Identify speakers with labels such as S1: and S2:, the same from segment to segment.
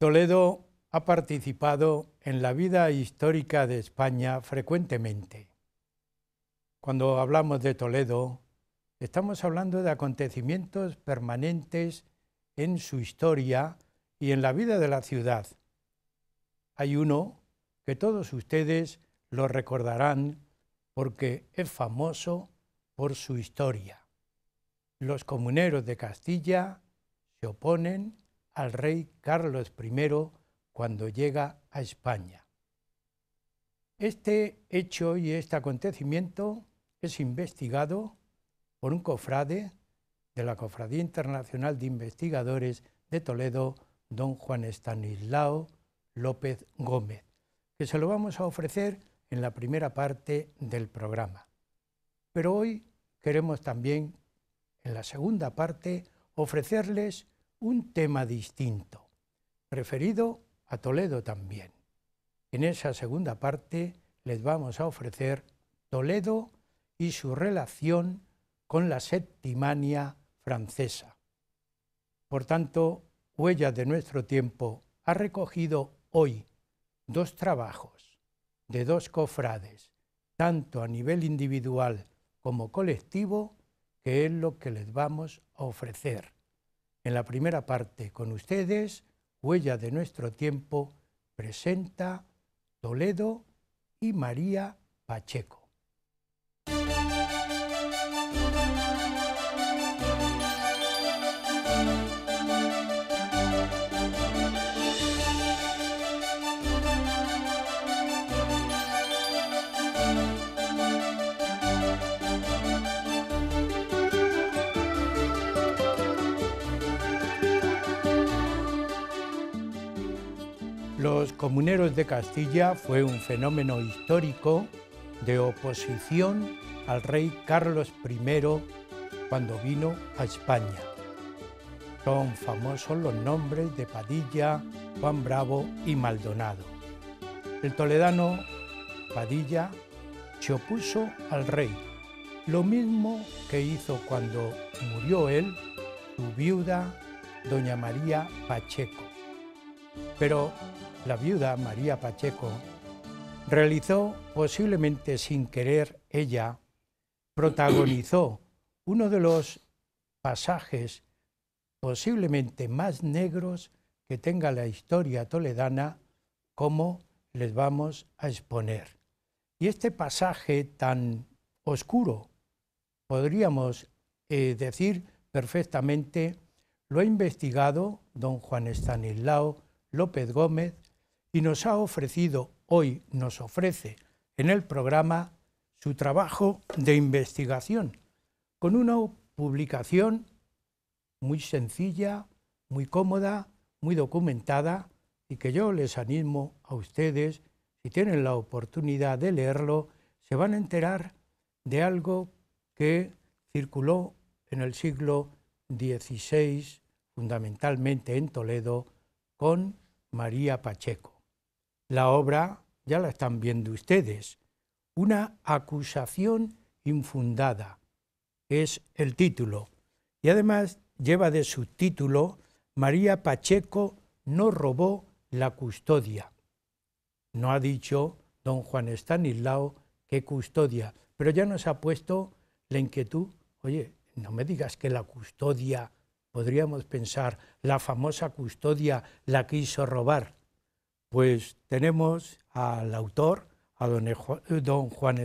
S1: Toledo ha participado en la vida histórica de España frecuentemente. Cuando hablamos de Toledo, estamos hablando de acontecimientos permanentes en su historia y en la vida de la ciudad. Hay uno que todos ustedes lo recordarán porque es famoso por su historia. Los comuneros de Castilla se oponen al rey Carlos I cuando llega a España. Este hecho y este acontecimiento es investigado por un cofrade de la Cofradía Internacional de Investigadores de Toledo, don Juan Estanislao López Gómez, que se lo vamos a ofrecer en la primera parte del programa. Pero hoy queremos también, en la segunda parte, ofrecerles un tema distinto, referido a Toledo también. En esa segunda parte les vamos a ofrecer Toledo y su relación con la septimania francesa. Por tanto, Huella de nuestro tiempo ha recogido hoy dos trabajos de dos cofrades, tanto a nivel individual como colectivo, que es lo que les vamos a ofrecer. En la primera parte, con ustedes, Huella de nuestro tiempo, presenta Toledo y María Pacheco. Comuneros de Castilla fue un fenómeno histórico de oposición al rey Carlos I cuando vino a España. Son famosos los nombres de Padilla, Juan Bravo y Maldonado. El toledano Padilla se opuso al rey, lo mismo que hizo cuando murió él, su viuda, doña María Pacheco. Pero la viuda María Pacheco, realizó, posiblemente sin querer ella, protagonizó uno de los pasajes posiblemente más negros que tenga la historia toledana, como les vamos a exponer. Y este pasaje tan oscuro, podríamos eh, decir perfectamente, lo ha investigado don Juan Estanislao López Gómez y nos ha ofrecido, hoy nos ofrece en el programa, su trabajo de investigación, con una publicación muy sencilla, muy cómoda, muy documentada, y que yo les animo a ustedes, si tienen la oportunidad de leerlo, se van a enterar de algo que circuló en el siglo XVI, fundamentalmente en Toledo, con María Pacheco. La obra ya la están viendo ustedes. Una acusación infundada es el título. Y además lleva de subtítulo María Pacheco no robó la custodia. No ha dicho don Juan Estanislao qué custodia, pero ya nos ha puesto la inquietud, oye, no me digas que la custodia, podríamos pensar, la famosa custodia la quiso robar pues tenemos al autor, a don Juan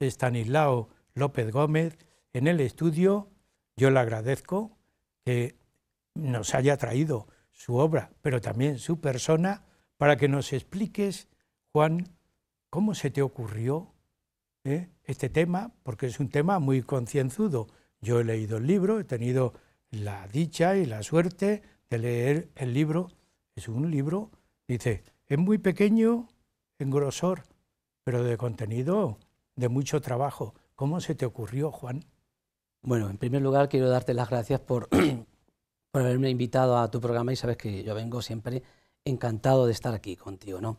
S1: Estanislao López Gómez, en el estudio. Yo le agradezco que nos haya traído su obra, pero también su persona, para que nos expliques, Juan, cómo se te ocurrió ¿eh? este tema, porque es un tema muy concienzudo. Yo he leído el libro, he tenido la dicha y la suerte de leer el libro. Es un libro Dice, es muy pequeño en grosor, pero de contenido de mucho trabajo. ¿Cómo se te ocurrió, Juan?
S2: Bueno, en primer lugar quiero darte las gracias por, por haberme invitado a tu programa y sabes que yo vengo siempre encantado de estar aquí contigo, ¿no?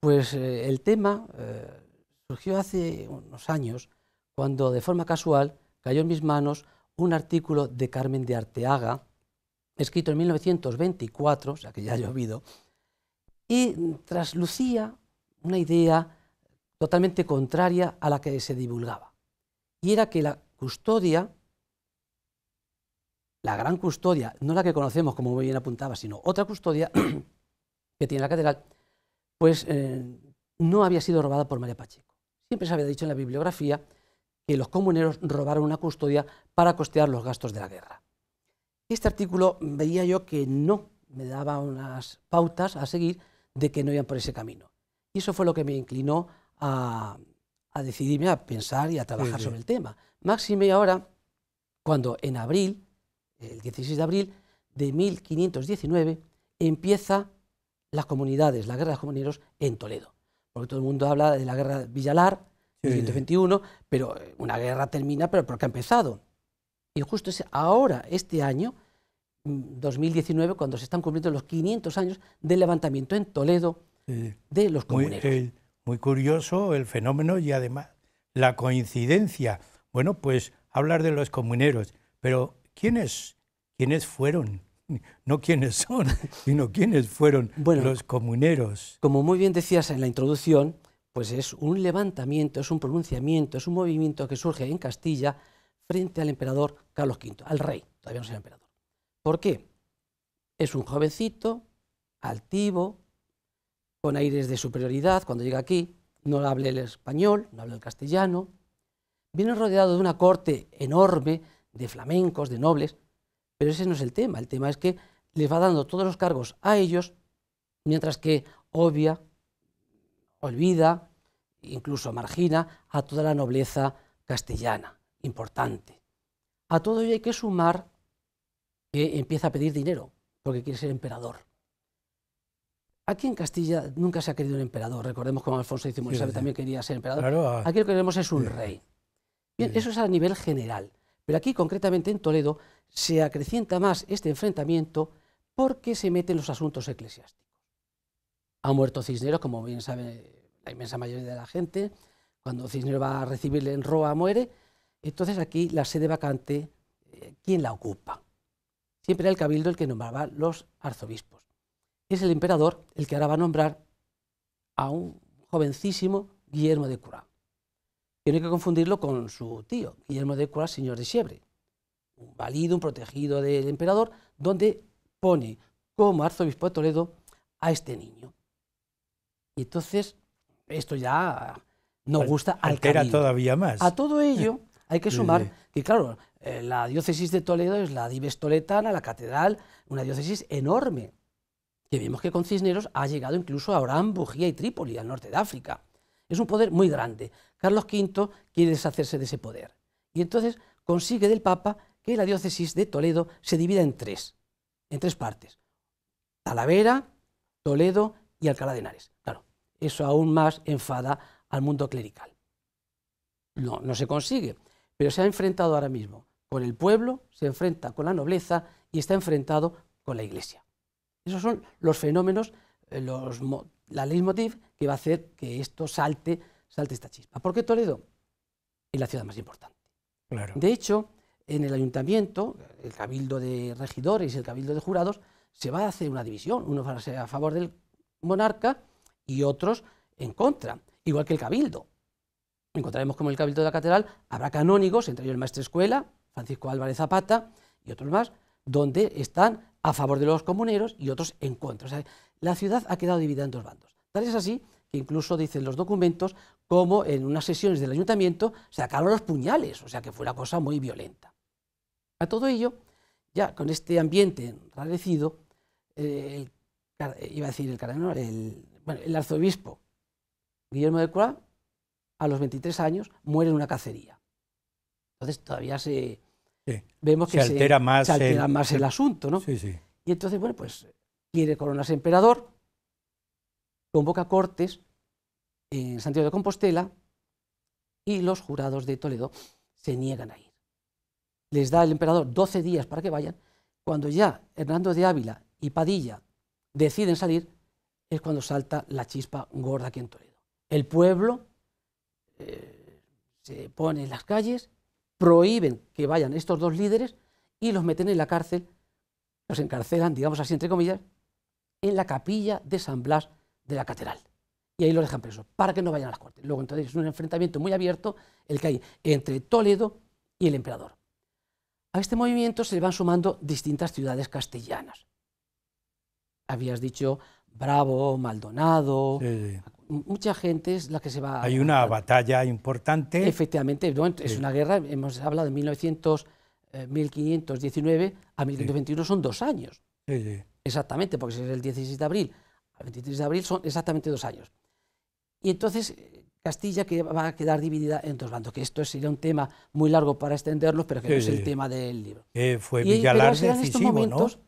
S2: Pues eh, el tema eh, surgió hace unos años cuando de forma casual cayó en mis manos un artículo de Carmen de Arteaga, escrito en 1924, o sea que ya ha llovido, y traslucía una idea totalmente contraria a la que se divulgaba. Y era que la custodia, la gran custodia, no la que conocemos como muy bien apuntaba, sino otra custodia que tiene la catedral, pues eh, no había sido robada por María Pacheco. Siempre se había dicho en la bibliografía que los comuneros robaron una custodia para costear los gastos de la guerra. Este artículo veía yo que no me daba unas pautas a seguir de que no iban por ese camino. Y eso fue lo que me inclinó a, decidirme a pensar y a trabajar sobre el tema. Máxime ahora, cuando en abril, el 16 de abril de 1519, empieza las comunidades, la guerra de los comuneros en Toledo. Porque todo el mundo habla de la guerra de Villalar, 1521, pero eh, una guerra termina, pero porque ha empezado. Y justo ese, ahora, este año, 2019, cuando se están cumpliendo los 500 años del levantamiento en Toledo de los comuneros. Eh,
S1: muy, curioso el fenómeno y además la coincidencia. Bueno, pues hablar de los comuneros, pero ¿quiénes, quiénes fueron? No quiénes son,
S2: sino quiénes fueron los comuneros. Como muy bien decías en la introducción, pues es un levantamiento, es un pronunciamiento, es un movimiento que surge en Castilla frente al emperador Carlos V, al rey, todavía no es el emperador ¿Por qué? Es un jovencito, altivo, con aires de superioridad cuando llega aquí, no habla el español, no habla el castellano, viene rodeado de una corte enorme de flamencos, de nobles, pero ese no es el tema, el tema es que les va dando todos los cargos a ellos, mientras que obvia, olvida, incluso margina a toda la nobleza castellana, importante. A todo ello hay que sumar que empieza a pedir dinero porque quiere ser emperador. Aquí en Castilla nunca se ha querido un emperador. Recordemos como Alfonso X también quería ser emperador. Ah, aquí lo que queremos es un rey. Bien, eso es a nivel general. Pero aquí, concretamente en Toledo, se acrecienta más este enfrentamiento porque se meten los asuntos eclesiásticos. Ha muerto Cisneros, como bien sabe la inmensa mayoría de la gente. Cuando Cisneros va a recibirle en Roa, muere. Entonces aquí la sede vacante, eh, ¿quién la ocupa? siempre era el cabildo el que nombraba los arzobispos. Es el emperador el que ahora va a nombrar a un jovencísimo Guillermo de Cura. Tiene que confundirlo con su tío, Guillermo de Cura, señor de Siebre, un valido, un protegido del emperador, donde pone como arzobispo de Toledo a este niño. Y entonces, esto ya nos gusta al Altera todavía más. A todo ello, Hay que sumar que, claro, eh, la diócesis de Toledo es la dives toletana, la catedral, una diócesis enorme. Que vemos que con Cisneros ha llegado incluso a Orán, Bujía y Trípoli, al norte de África. Es un poder muy grande. Carlos V quiere deshacerse de ese poder. Y entonces consigue del Papa que la diócesis de Toledo se divida en tres, en tres partes. Talavera, Toledo y Alcalá de Henares. Claro, eso aún más enfada al mundo clerical. No, no se consigue pero se ha enfrentado ahora mismo con el pueblo, se enfrenta con la nobleza y está enfrentado con la iglesia. Esos son los fenómenos, eh, los, la leitmotiv que va a hacer que esto salte, salte esta chispa. ¿Por qué Toledo? Es la ciudad más importante. Claro. De hecho, en el ayuntamiento, el cabildo de regidores y el cabildo de jurados, se va a hacer una división, unos a favor del monarca y otros en contra, igual que el cabildo encontraremos como el Cabildo de la Catedral, habrá canónigos, entre ellos el maestro escuela, Francisco Álvarez Zapata y otros más, donde están a favor de los comuneros y otros en contra. la ciudad ha quedado dividida en dos bandos. Tal es así que incluso dicen los documentos como en unas sesiones del ayuntamiento se sacaron los puñales, o sea que fue una cosa muy violenta. A todo ello, ya con este ambiente enrarecido, eh, iba a decir el, el, arzobispo Guillermo de Croix a los 23 años muere en una cacería. Entonces todavía se
S1: vemos que se altera, más, el, más, el, asunto, ¿no? Sí, sí.
S2: Y entonces, bueno, pues quiere coronarse emperador, convoca cortes en Santiago de Compostela y los jurados de Toledo se niegan a ir. Les da el emperador 12 días para que vayan. Cuando ya Hernando de Ávila y Padilla deciden salir, es cuando salta la chispa gorda aquí en Toledo. El pueblo se ponen en las calles, prohíben que vayan estos dos líderes y los meten en la cárcel, los encarcelan, digamos así, entre comillas, en la capilla de San Blas de la catedral. Y ahí los dejan presos, para que no vayan a las cortes. Luego entonces es un enfrentamiento muy abierto el que hay entre Toledo y el emperador. A este movimiento se le van sumando distintas ciudades castellanas. Habías dicho Bravo, Maldonado, mucha gente es la que se va... Hay una batalla importante. Efectivamente, es una guerra, hemos hablado de 1900, 1519 eh, a 1921, son dos años. exactamente, porque si es el 16 de abril al 23 de abril son exactamente dos años. Y entonces eh, Castilla que va a quedar dividida en dos bandos, que esto sería un tema muy largo para extenderlo, pero que es el tema del libro. Eh, fue Villalar decisivo, momentos,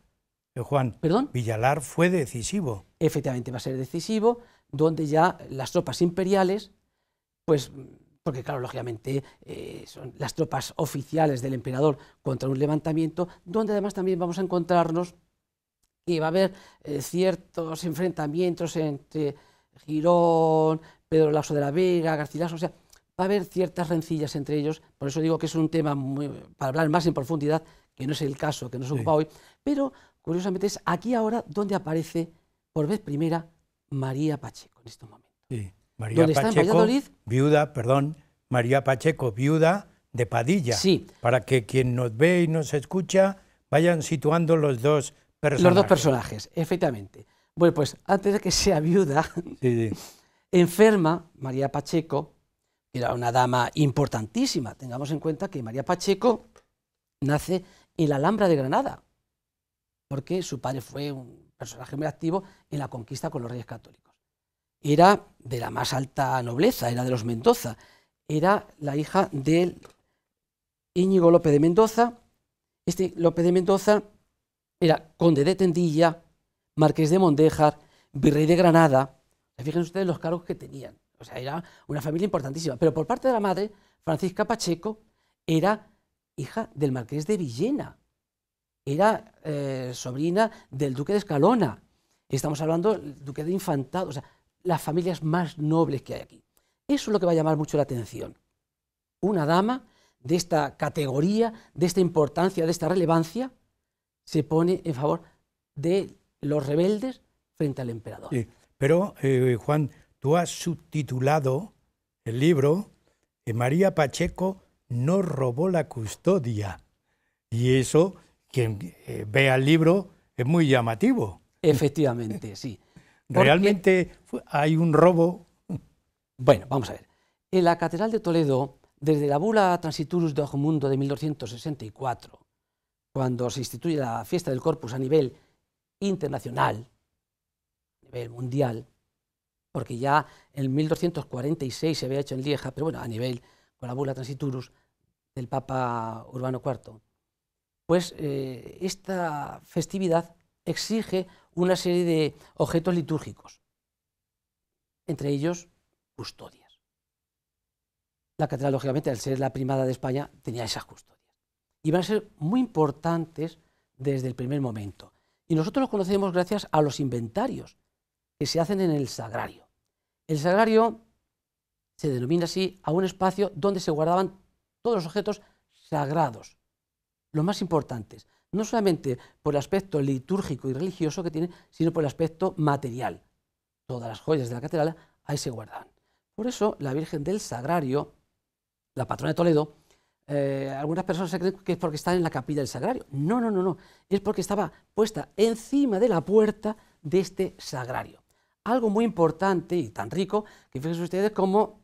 S2: Juan, ¿Perdón? Villalar fue decisivo. Efectivamente, va a ser decisivo, donde ya las tropas imperiales, pues, porque claro, lógicamente eh, son las tropas oficiales del emperador contra un levantamiento, donde además también vamos a encontrarnos que va a haber eh, ciertos enfrentamientos entre Girón, Pedro Lasso de la Vega, Garcilaso, o sea, va a haber ciertas rencillas entre ellos, por eso digo que es un tema para hablar más en profundidad, que no es el caso que nos ocupa hoy, pero curiosamente es aquí ahora donde aparece por vez primera María Pacheco en este momento.
S1: Sí, María Pacheco, viuda, perdón, María Pacheco, viuda de Padilla. Sí. Para que quien nos ve y nos escucha vayan situando los dos personajes. Los dos personajes,
S2: efectivamente. Bueno, pues antes de que sea viuda, enferma María Pacheco, era una dama importantísima. Tengamos en cuenta que María Pacheco nace en la Alhambra de Granada, porque su padre fue un personaje muy activo en la conquista con los reyes católicos. Era de la más alta nobleza, era de los Mendoza, era la hija del Íñigo López de Mendoza. Este López de Mendoza era conde de Tendilla, marqués de Mondéjar, virrey de Granada. Fíjense ustedes los cargos que tenían. O sea, era una familia importantísima. Pero por parte de la madre, Francisca Pacheco era hija del marqués de Villena era eh, sobrina del duque de Escalona. Estamos hablando del duque de Infantado, o sea, las familias más nobles que hay aquí. Eso es lo que va a llamar mucho la atención. Una dama de esta categoría, de esta importancia, de esta relevancia, se pone en favor de los rebeldes frente al emperador.
S1: pero, eh, Juan, tú has subtitulado el libro que eh, María Pacheco no robó la custodia. Y eso quien eh, vea el libro, es muy llamativo.
S2: Efectivamente, sí. ¿Realmente hay un robo? Bueno, vamos a ver. En la Catedral de Toledo, desde la bula Transiturus de Mundo de 1264, cuando se instituye la fiesta del Corpus a nivel internacional, a nivel mundial, porque ya en 1246 se había hecho en Lieja, pero bueno, a nivel con la bula Transiturus del Papa Urbano IV, pues eh, esta festividad exige una serie de objetos litúrgicos, entre ellos custodias. La catedral, lógicamente, al ser la primada de España, tenía esas custodias. Y van a ser muy importantes desde el primer momento. Y nosotros los conocemos gracias a los inventarios que se hacen en el sagrario. El sagrario se denomina así a un espacio donde se guardaban todos los objetos sagrados los más importantes, no solamente por el aspecto litúrgico y religioso que tiene, sino por el aspecto material. Todas las joyas de la catedral ahí se guardan. Por eso la Virgen del Sagrario, la patrona de Toledo, eh, algunas personas se creen que es porque está en la capilla del Sagrario. No, no, no, no. Es porque estaba puesta encima de la puerta de este Sagrario. Algo muy importante y tan rico que fíjense ustedes como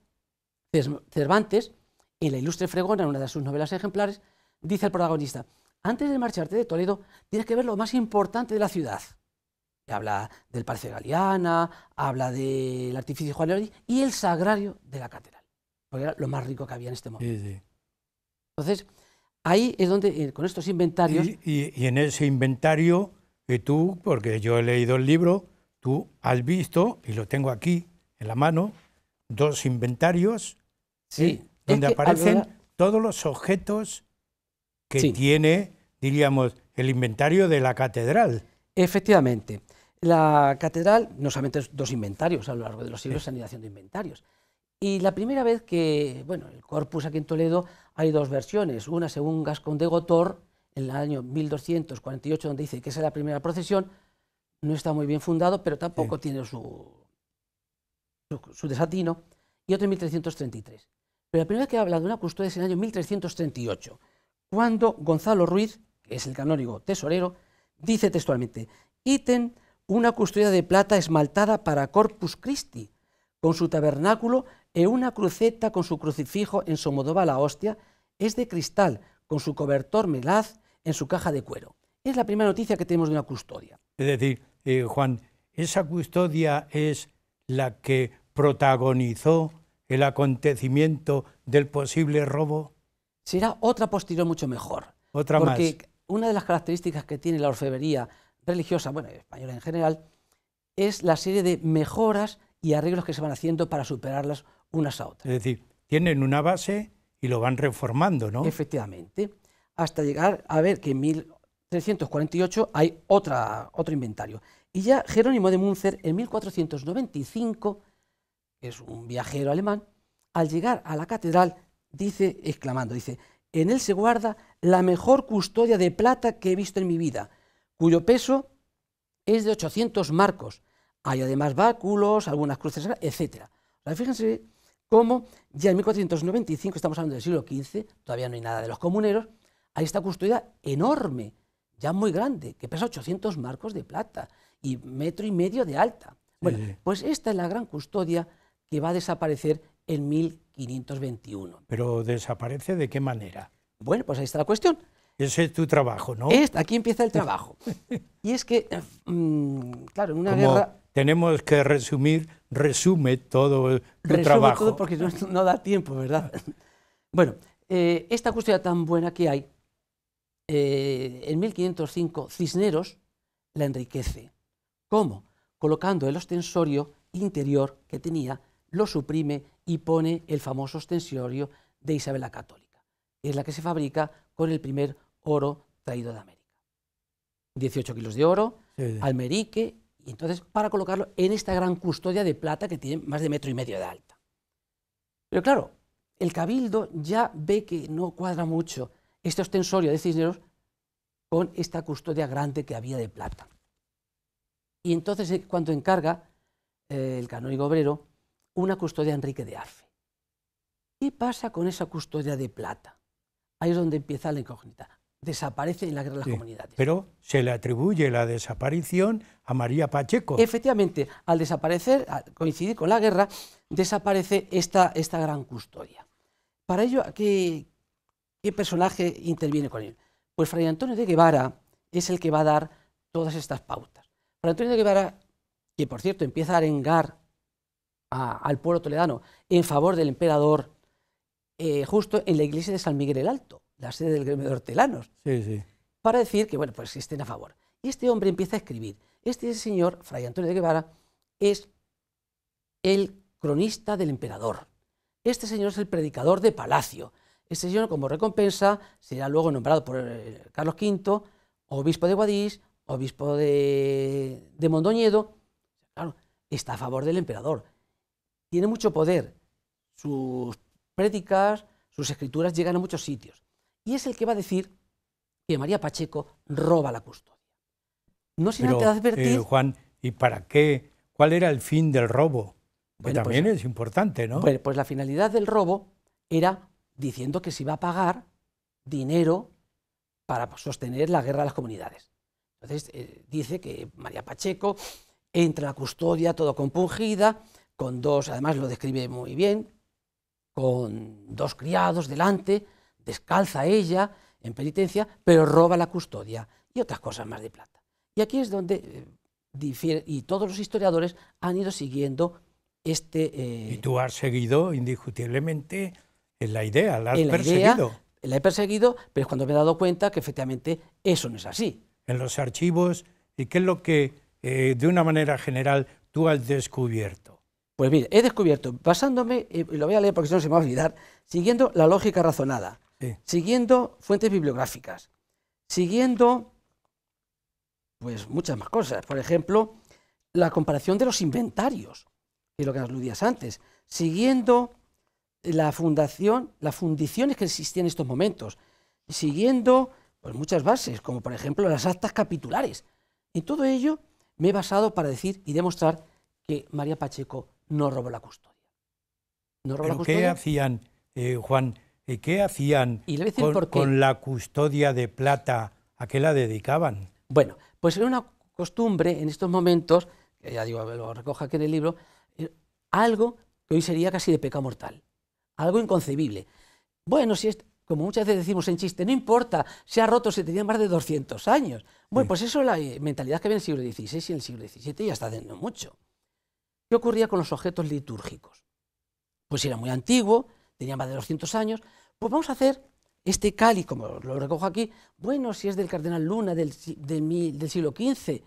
S2: Cervantes, en la Ilustre Fregona, en una de sus novelas ejemplares, dice el protagonista, antes de marcharte de Toledo, tienes que ver lo más importante de la ciudad. habla del Parque Galeana, habla del artificio Juan y el sagrario de la catedral, porque era lo más rico que había en este momento. Entonces, ahí es donde, eh, con estos inventarios...
S1: Y, en ese inventario, que eh, tú, porque yo he leído el libro, tú has visto, y lo tengo aquí en la mano, dos inventarios ¿eh? donde aparecen todos los objetos que tiene, diríamos, el inventario de la catedral. Efectivamente.
S2: La catedral, no solamente dos inventarios, a lo largo de los siglos se han ido haciendo inventarios. Y la primera vez que, bueno, el corpus aquí en Toledo hay dos versiones, una según Gascón de Gotor, en el año 1248, donde dice que esa es la primera procesión, no está muy bien fundado, pero tampoco tiene su, su, desatino, y otro en 1333. Pero la primera que habla de una custodia es en el año 1338, cuando Gonzalo Ruiz, que es el canónigo tesorero, dice textualmente, ítem una custodia de plata esmaltada para Corpus Christi, con su tabernáculo e una cruceta con su crucifijo en Somodoba la hostia, es de cristal, con su cobertor melaz en su caja de cuero. Es la primera noticia que tenemos de una custodia.
S1: Es decir, eh, Juan, esa custodia es la que protagonizó el acontecimiento del posible robo será otra posterior mucho mejor.
S2: Otra porque una de las características que tiene la orfebrería religiosa, bueno, española en general, es la serie de mejoras y arreglos que se van haciendo para superarlas unas a otras.
S1: Es decir, tienen una base y lo van reformando, ¿no?
S2: Efectivamente, hasta llegar a ver que en 1348 hay otra, otro inventario. Y ya Jerónimo de Münzer en 1495, que es un viajero alemán, al llegar a la catedral dice, exclamando, dice, en él se guarda la mejor custodia de plata que he visto en mi vida, cuyo peso es de 800 marcos. Hay además báculos, algunas cruces, etc. fíjense cómo ya en 1495, estamos hablando del siglo XV, todavía no hay nada de los comuneros, hay esta custodia enorme, ya muy grande, que pesa 800 marcos de plata y metro y medio de alta. Bueno, pues esta es la gran custodia que va a desaparecer en 1500. 521. Pero desaparece de qué manera? Bueno, pues ahí está la cuestión. Ese es tu trabajo, ¿no? aquí empieza el trabajo. y es que, mm, claro, en una guerra...
S1: Tenemos que resumir, resume todo el trabajo. todo
S2: porque no, da tiempo, ¿verdad? bueno, eh, esta cuestión tan buena que hay, eh, en 1505 Cisneros la enriquece. ¿Cómo? Colocando el ostensorio interior que tenía, lo suprime y pone el famoso ostensorio de Isabel la Católica. Es la que se fabrica con el primer oro traído de América. 18 kilos de oro, almerique, y entonces para colocarlo en esta gran custodia de plata que tiene más de metro y medio de alta. Pero claro, el cabildo ya ve que no cuadra mucho este ostensorio de Cisneros con esta custodia grande que había de plata. Y entonces eh, cuando encarga eh, el canónigo obrero una custodia Enrique de Arfe. ¿Qué pasa con esa custodia de plata? Ahí es donde empieza la incógnita. Desaparece en la guerra de las comunidades.
S1: Pero se le atribuye la desaparición a
S2: María Pacheco. Efectivamente, al desaparecer, al coincidir con la guerra, desaparece esta, esta gran custodia. Para ello, ¿qué, ¿qué personaje interviene con él? Pues Fray Antonio de Guevara es el que va a dar todas estas pautas. Fray Antonio de Guevara, que por cierto empieza a arengar al pueblo toledano en favor del emperador, eh, justo en la iglesia de San Miguel el Alto, la sede del gremio de hortelanos, para decir que, bueno, pues estén a favor. Y este hombre empieza a escribir. Este señor, Fray Antonio de Guevara, es el cronista del emperador. Este señor es el predicador de palacio. Este señor, como recompensa, será luego nombrado por eh, Carlos V, obispo de Guadix, obispo de, de Mondoñedo. Claro, está a favor del emperador tiene mucho poder. Sus prédicas, sus escrituras llegan a muchos sitios. Y es el que va a decir que María Pacheco roba la custodia. No sin antes advertir. Eh,
S1: Juan, ¿y para qué? ¿Cuál era el fin del robo? Que pues también es importante, ¿no? Pues,
S2: la finalidad del robo era diciendo que se iba a pagar dinero para sostener la guerra de las comunidades. Entonces eh, dice que María Pacheco entra a la custodia todo compungida, con dos, además lo describe muy bien, con dos criados delante, descalza ella en penitencia, pero roba la custodia y otras cosas más de plata. Y aquí es donde eh, y todos los historiadores han ido siguiendo este... Eh, y
S1: tú has seguido
S2: indiscutiblemente en la idea, la has perseguido. la he perseguido, pero es cuando me he dado cuenta que efectivamente eso no es así. En los archivos, ¿y qué es lo que eh, de una manera general tú has descubierto? Pues mire, he descubierto, basándome, eh, y lo voy a leer porque si no se me va a olvidar, siguiendo la lógica razonada, siguiendo fuentes bibliográficas, siguiendo pues muchas más cosas. Por ejemplo, la comparación de los inventarios, que es lo que aludías antes, siguiendo la fundación, las fundiciones que existían en estos momentos, siguiendo pues, muchas bases, como por ejemplo las actas capitulares. En todo ello me he basado para decir y demostrar que María Pacheco no robó la custodia. ¿Qué
S1: hacían, eh, Juan? Eh, ¿Qué hacían con, la custodia
S2: de plata? ¿A qué la dedicaban? Bueno, pues era una costumbre en estos momentos, que ya digo, lo recojo aquí en el libro, eh, algo que hoy sería casi de pecado mortal, algo inconcebible. Bueno, si es, como muchas veces decimos en chiste, no importa, se ha roto, se tenía más de 200 años. Bueno, pues eso es la eh, mentalidad que había en el siglo XVI y en el siglo XVII ya está haciendo mucho. ¿Qué ocurría con los objetos litúrgicos? Pues era muy antiguo, tenía más de 200 años. Pues vamos a hacer este cáliz, como lo recojo aquí, bueno, si es del cardenal Luna del, siglo XV,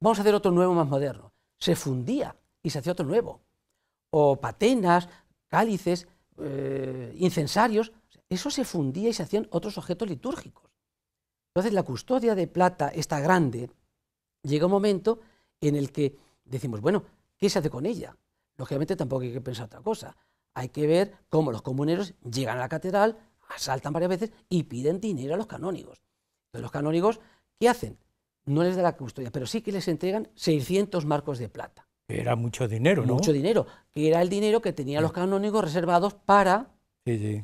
S2: vamos a hacer otro nuevo más moderno. Se fundía y se hacía otro nuevo. O patenas, cálices, eh, incensarios, eso se fundía y se hacían otros objetos litúrgicos. Entonces la custodia de plata, esta grande, llega un momento en el que decimos, bueno, ¿Qué se hace con ella? Lógicamente tampoco hay que pensar otra cosa. Hay que ver cómo los comuneros llegan a la catedral, asaltan varias veces y piden dinero a los canónigos. Entonces los canónigos, ¿qué hacen? No les da la custodia, pero sí que les entregan 600 marcos de plata. Era mucho dinero, ¿no? Mucho dinero, que era el dinero que tenían los canónigos reservados para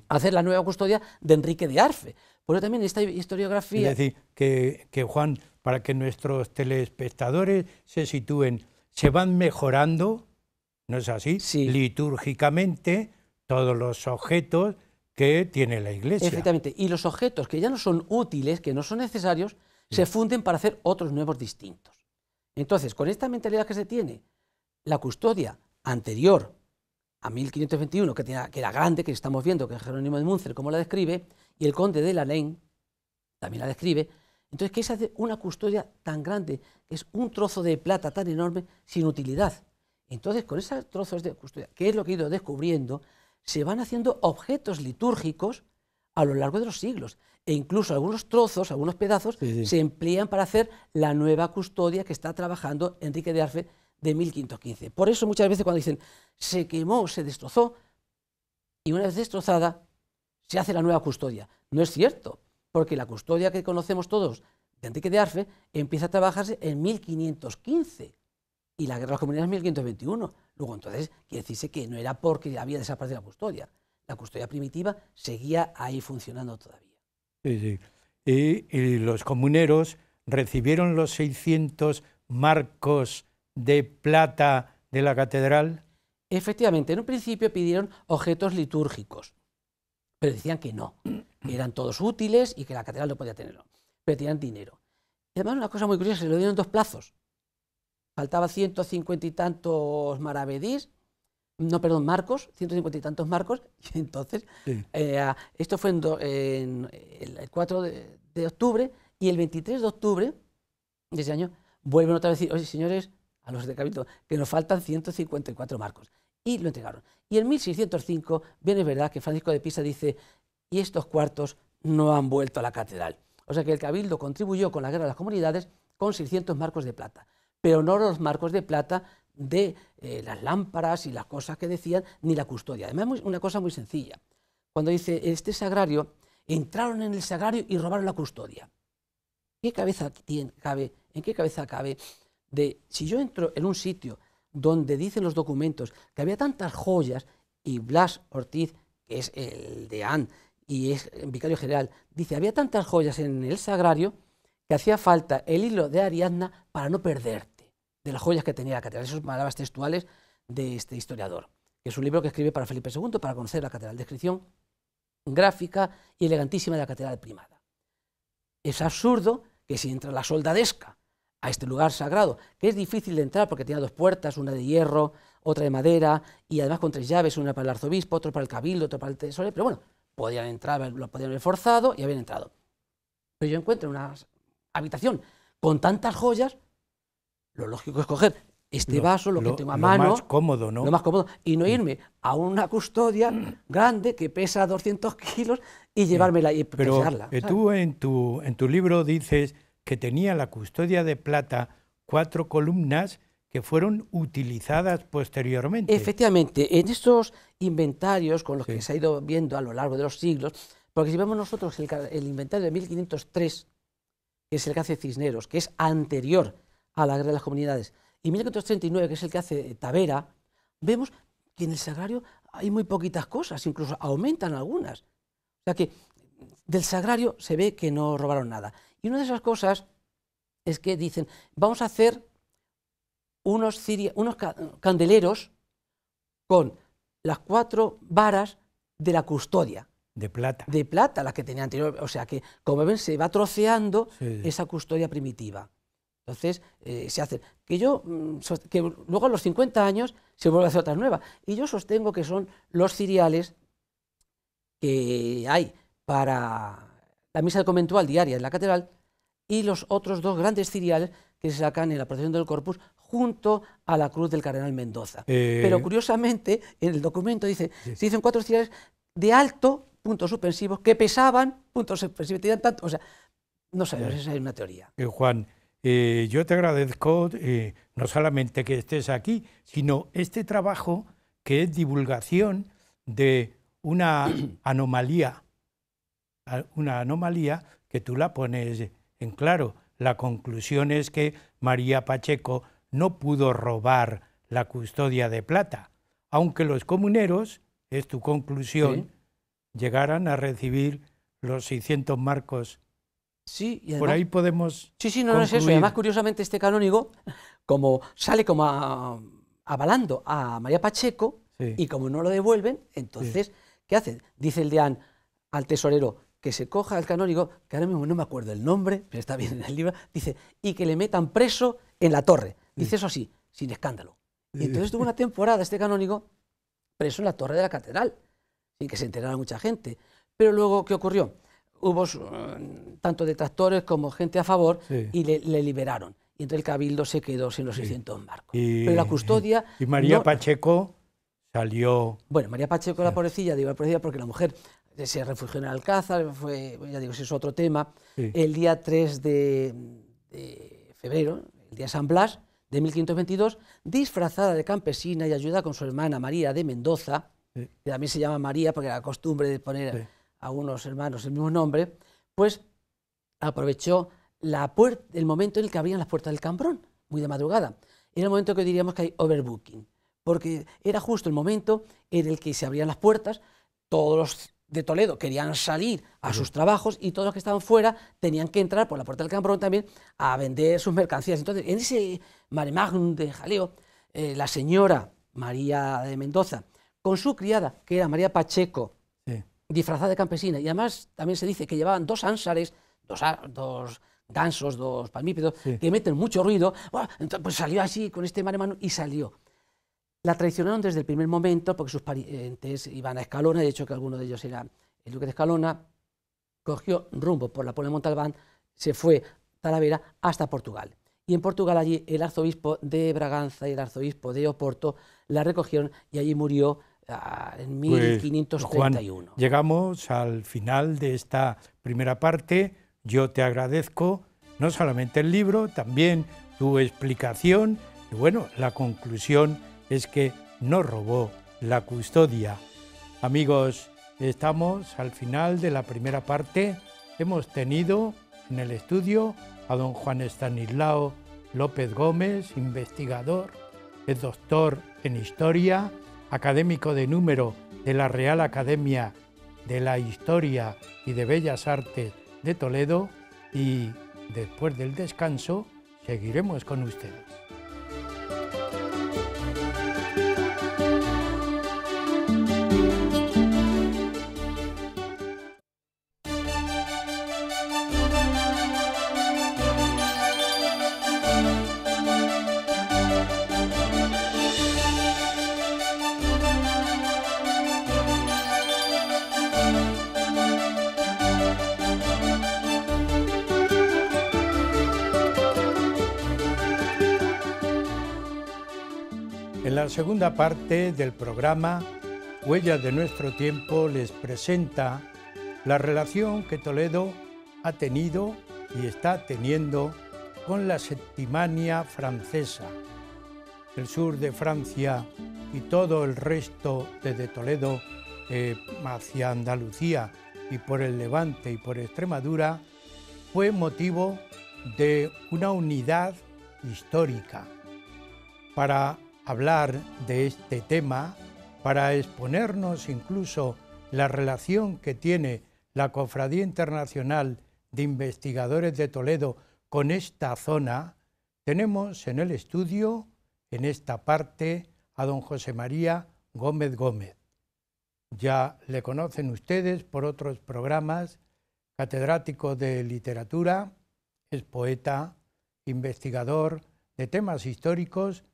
S2: hacer la nueva custodia de Enrique de Arfe. Por eso también esta historiografía... Es
S1: decir, que, que Juan, para que nuestros telespectadores se sitúen, se van mejorando, ¿no es así? Litúrgicamente todos los objetos que tiene la iglesia. Exactamente,
S2: y los objetos que ya no son útiles, que no son necesarios, se funden para hacer otros nuevos distintos. Entonces, con esta mentalidad que se tiene, la custodia anterior a 1521, que, que era grande, que estamos viendo que Jerónimo de Munzer como la describe, y el conde de la Ley también la describe, entonces, ¿qué se hace una custodia tan grande? Es un trozo de plata tan enorme sin utilidad. Entonces, con esos trozos de custodia, que es lo que he ido descubriendo, se van haciendo objetos litúrgicos a lo largo de los siglos. E incluso algunos trozos, algunos pedazos, se emplean para hacer la nueva custodia que está trabajando Enrique de Arfe de 1515. Por eso muchas veces cuando dicen se quemó, se destrozó, y una vez destrozada, se hace la nueva custodia. No es cierto porque la custodia que conocemos todos de que de Arfe empieza a trabajarse en 1515 y la guerra de las comunidades en 1521. Luego, entonces, quiere decirse que no era porque había desaparecido la custodia. La custodia primitiva seguía ahí funcionando todavía. Sí,
S1: sí. y los comuneros recibieron los 600
S2: marcos de plata de la catedral. Efectivamente, en un principio pidieron objetos litúrgicos pero decían que no, que eran todos útiles y que la catedral no podía tenerlo, pero tenían dinero. Y además una cosa muy curiosa, se lo dieron dos plazos. Faltaba 150 y tantos maravedís, no, perdón, marcos, 150 y tantos marcos, y entonces, eh, esto fue en, el 4 de, octubre, y el 23 de octubre de ese año vuelven otra vez a decir, oye señores, a los de Cabildo, que nos faltan 154 marcos. Y lo entregaron. Y en 1605, bien es verdad que Francisco de Pisa dice, y estos cuartos no han vuelto a la catedral. O sea que el cabildo contribuyó con la guerra de las comunidades con 600 marcos de plata, pero no los marcos de plata de eh, las lámparas y las cosas que decían, ni la custodia. Además, una cosa muy sencilla. Cuando dice, este sagrario, entraron en el sagrario y robaron la custodia. ¿Qué cabeza cabe, ¿En qué cabeza cabe de si yo entro en un sitio donde dicen los documentos que había tantas joyas y Blas Ortiz, que es el de Anne y es vicario general, dice, había tantas joyas en el sagrario que hacía falta el hilo de Ariadna para no perderte de las joyas que tenía la catedral. Esas palabras textuales de este historiador, que es un libro que escribe para Felipe II para conocer la catedral. Descripción gráfica y elegantísima de la catedral primada. Es absurdo que si entra la soldadesca a este lugar sagrado, que es difícil de entrar porque tenía dos puertas, una de hierro, otra de madera, y además con tres llaves, una para el arzobispo, otra para el cabildo, otra para el tesoro, pero bueno, podían entrar, lo podían haber forzado y habían entrado. Pero yo encuentro una habitación con tantas joyas, lo lógico es coger este vaso, lo, que tengo a mano. Lo más cómodo, ¿no? Lo más cómodo. Y no irme a una custodia grande que pesa 200 kilos y llevármela y pesarla, Pero eh,
S1: tú en tu, en tu libro dices que tenía la custodia de plata cuatro
S2: columnas que fueron utilizadas posteriormente. Efectivamente, en estos inventarios con los que se ha ido viendo a lo largo de los siglos, porque si vemos nosotros el, el, inventario de 1503, que es el que hace Cisneros, que es anterior a la Guerra de las Comunidades, y 1539, que es el que hace Tavera, vemos que en el sagrario hay muy poquitas cosas, incluso aumentan algunas. O sea que del sagrario se ve que no robaron nada. Y una de esas cosas es que dicen, vamos a hacer unos, candeleros con las cuatro varas de la custodia. De plata. De plata, las que tenía anterior. O sea que, como ven, se va troceando esa custodia primitiva. Entonces, eh, se hace. Que yo, mm, que luego a los 50 años se vuelve a hacer otras nuevas. Y yo sostengo que son los ciriales que hay para la misa conventual diaria en la catedral, y los otros dos grandes ciriales que se sacan en la protección del Corpus junto a la cruz del cardenal Mendoza. Eh. Pero curiosamente, en el documento dice, se dicen cuatro ciriales de alto, puntos suspensivos, que pesaban, puntos suspensivos, tenían tanto, o sea, no sé, esa es una teoría.
S1: Eh, Juan, eh, yo te agradezco no solamente que estés aquí, sino este trabajo que es divulgación de una anomalía, una anomalía que tú la pones claro. La conclusión es que María Pacheco no pudo robar la custodia de plata, aunque los comuneros, es tu conclusión, llegaran a recibir los 600 marcos.
S2: Sí, por ahí podemos. Sí, sí, no, es eso. Y además, curiosamente, este canónigo, como sale como avalando a María Pacheco, y como no lo devuelven, entonces, ¿qué hacen? Dice el deán al tesorero, que se coja al canónigo, que ahora mismo no me acuerdo el nombre, pero está bien en el libro, dice, y que le metan preso en la torre. Dice eso así, sin escándalo. Y entonces tuvo una temporada este canónigo preso en la torre de la catedral, sin que se enterara mucha gente. Pero luego, ¿qué ocurrió? Hubo eh, tanto detractores como gente a favor y le, liberaron y entonces el cabildo se quedó sin los 600 marcos.
S1: Y, Pero la custodia... Y María Pacheco salió...
S2: Bueno, María Pacheco, la pobrecilla, digo la pobrecilla porque la mujer se refugió en Alcázar, fue, ya digo, si es otro tema, el día 3 de, febrero, el día San Blas de 1522, disfrazada de campesina y ayuda con su hermana María de Mendoza, que también se llama María porque era costumbre de poner a unos hermanos el mismo nombre, pues aprovechó la el momento en el que abrían las puertas del Cambrón, muy de madrugada. Era el momento que diríamos que hay overbooking, porque era justo el momento en el que se abrían las puertas, todos los de Toledo querían salir a sus trabajos y todos los que estaban fuera tenían que entrar por la puerta del Cambrón también a vender sus mercancías. Entonces, en ese mare de jaleo, eh, la señora María de Mendoza, con su criada, que era María Pacheco, disfrazada de campesina, y además también se dice que llevaban dos ánsares, dos, dos gansos, dos palmípedos, que meten mucho ruido, entonces, pues salió así con este mare y salió. La traicionaron desde el primer momento porque sus parientes iban a Escalona, de hecho que alguno de ellos era el duque de Escalona, cogió rumbo por la Puebla de Montalbán, se fue Talavera hasta Portugal. Y en Portugal allí el arzobispo de Braganza y el arzobispo de Oporto la recogieron y allí murió ah, en 1531. Pues,
S1: llegamos al final de esta primera parte. Yo te agradezco no solamente el libro, también tu explicación y bueno, la conclusión es que no robó la custodia. Amigos, estamos al final de la primera parte. Hemos tenido en el estudio a don Juan Estanislao López Gómez, investigador, es doctor en historia, académico de número de la Real Academia de la Historia y de Bellas Artes de Toledo y después del descanso seguiremos con ustedes. la segunda parte del programa, Huellas de nuestro tiempo les presenta la relación que Toledo ha tenido y está teniendo con la Septimania francesa. El sur de Francia y todo el resto desde Toledo eh, hacia Andalucía y por el Levante y por Extremadura fue motivo de una unidad histórica. Para hablar de este tema, para exponernos incluso la relación que tiene la Cofradía Internacional de Investigadores de Toledo con esta zona, tenemos en el estudio, en esta parte, a don José María Gómez Gómez. Ya le conocen ustedes por otros programas, catedrático de literatura, es poeta, investigador de temas históricos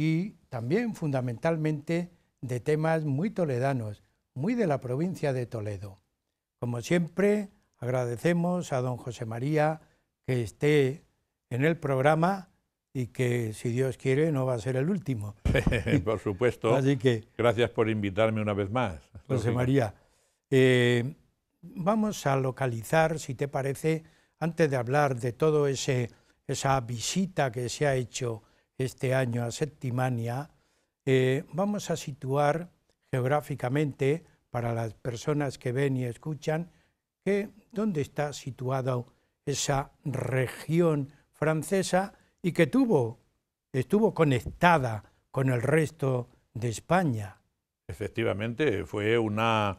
S1: y también fundamentalmente de temas muy toledanos, muy de la provincia de Toledo. Como siempre, agradecemos a don José María que esté en el programa y que, si Dios quiere, no va a ser el último. por supuesto. Así
S3: que, gracias por invitarme una vez más.
S1: José María, eh, vamos a localizar, si te parece, antes de hablar de toda ese esa visita que se ha hecho este año a Septimania, eh, vamos a situar geográficamente para las personas que ven y escuchan dónde está situada esa región francesa y que tuvo, estuvo conectada con el resto de España.
S3: Efectivamente, fue una,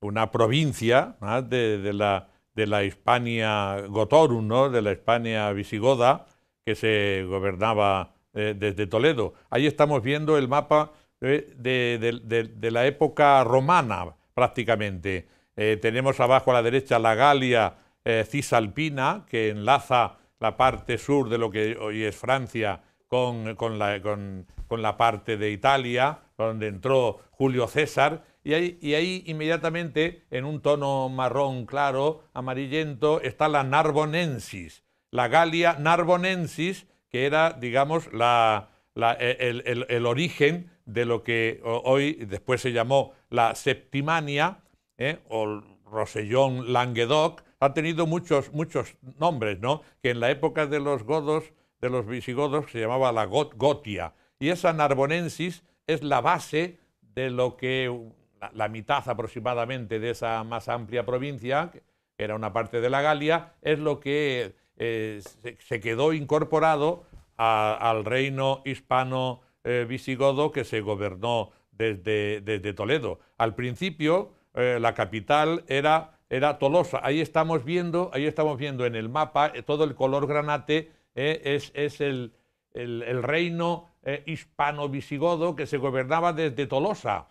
S3: una provincia de, la, de Hispania Gotorum, de la Hispania visigoda, que se gobernaba eh, desde Toledo. Ahí estamos viendo el mapa eh, de, la época romana prácticamente. Eh, tenemos abajo a la derecha la Galia Cisalpina, que enlaza la parte sur de lo que hoy es Francia con, la, parte de Italia, donde entró Julio César. y ahí, inmediatamente, en un tono marrón claro, amarillento, está la Narbonensis, la Galia Narbonensis, que era, digamos, e, el, origen de lo que hoy después se llamó la Septimania ¿eh? o Rosellón Languedoc. Ha tenido muchos, muchos nombres, ¿no? Que en la época de los godos, de los visigodos, se llamaba la Gotia. Y esa narbonensis es la base de lo que la mitad aproximadamente de esa más amplia provincia, que era una parte de la Galia, es lo que eh, se, quedó incorporado al reino hispano eh, visigodo que se gobernó desde, Toledo. Al principio eh, la capital era, Tolosa. Ahí estamos, viendo, ahí estamos viendo en el mapa todo el color granate es, el, reino hispano-visigodo que se gobernaba desde Tolosa.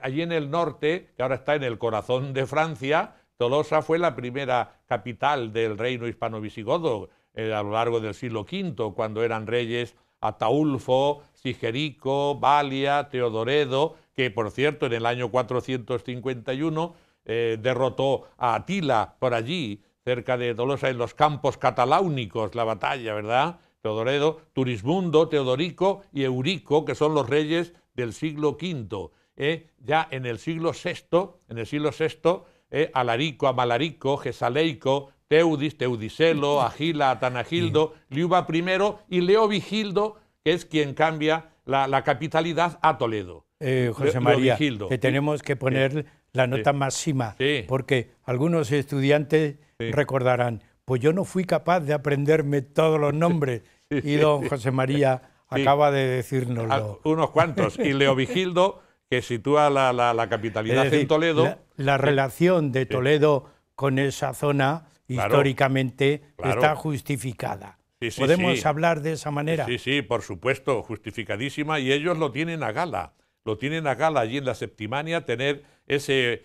S3: allí en el norte, que ahora está en el corazón de Francia, Tolosa fue la primera capital del reino hispano-visigodo eh, a lo largo del siglo V, cuando eran reyes Ataulfo, Sigerico, Valia, Teodoredo, que por cierto en el año 451 eh, derrotó a Atila por allí, cerca de Tolosa, en los campos cataláunicos, la batalla, ¿verdad? Teodoredo, Turismundo, Teodorico y Eurico, que son los reyes del siglo V. Eh, ya en el siglo VI, en el siglo VI ¿eh? Alarico, Amalarico, Gesaleico, Teudis, Teudicelo, Agila, Atanagildo, Liuba I y Leo Vigildo, que es quien cambia la, capitalidad a Toledo. Eh, José María, que tenemos que
S1: poner la nota máxima, porque algunos estudiantes recordarán, pues yo no fui capaz de aprenderme todos los nombres, y don José María acaba de decírnoslo. Unos cuantos,
S3: y Leo Vigildo que sitúa la, capitalidad en Toledo. La, eh, relación
S1: de eh, Toledo con esa zona históricamente está justificada. ¿Podemos hablar de esa manera? Sí,
S3: sí, por supuesto, justificadísima, y ellos lo tienen a gala. Lo tienen a gala allí en la Septimania, tener ese,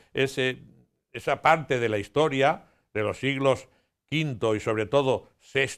S3: esa parte de la historia de los siglos V y sobre todo VI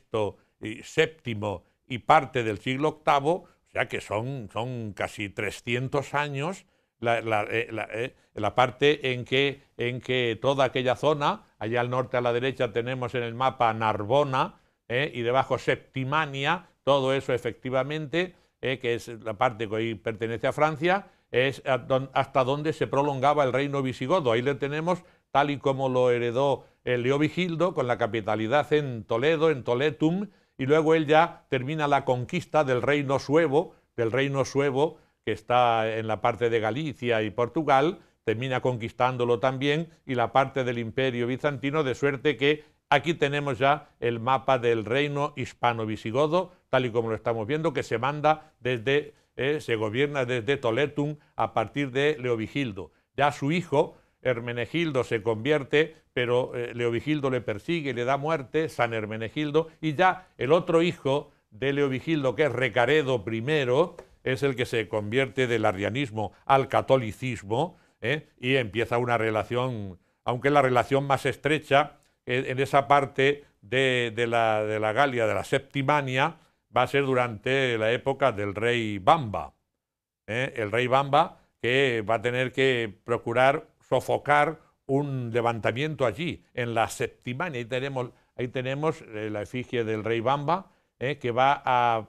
S3: y VII y parte del siglo VIII, o sea que son, son casi 300 años eh, eh, la, parte en que, en que toda aquella zona, allá al norte a la derecha tenemos en el mapa Narbona eh, y debajo Septimania, todo eso efectivamente, que es la parte que hoy pertenece a Francia, es hasta donde se prolongaba el reino visigodo. Ahí le tenemos tal y como lo heredó Leovigildo, con la capitalidad en Toledo, en Toletum, y luego él ya termina la conquista del reino suevo, del reino suevo que está en la parte de Galicia y Portugal, termina conquistándolo también, y la parte del imperio bizantino, de suerte que aquí tenemos ya el mapa del reino hispano-visigodo, tal y como lo estamos viendo, que se manda desde, eh, se gobierna desde Toletum a partir de Leovigildo. Ya su hijo, Hermenegildo se convierte, pero eh, Leovigildo le persigue, le da muerte, San Hermenegildo, y ya el otro hijo de Leovigildo, que es Recaredo I, es el que se convierte del arrianismo al catolicismo ¿eh? y empieza una relación, aunque la relación más estrecha eh, en esa parte de, la, Galia, de la Septimania, va a ser durante la época del rey Bamba. ¿eh? El rey Bamba que va a tener que procurar sofocar un levantamiento allí, en la Septimania. Ahí tenemos, ahí tenemos la efigie del rey Bamba, que va a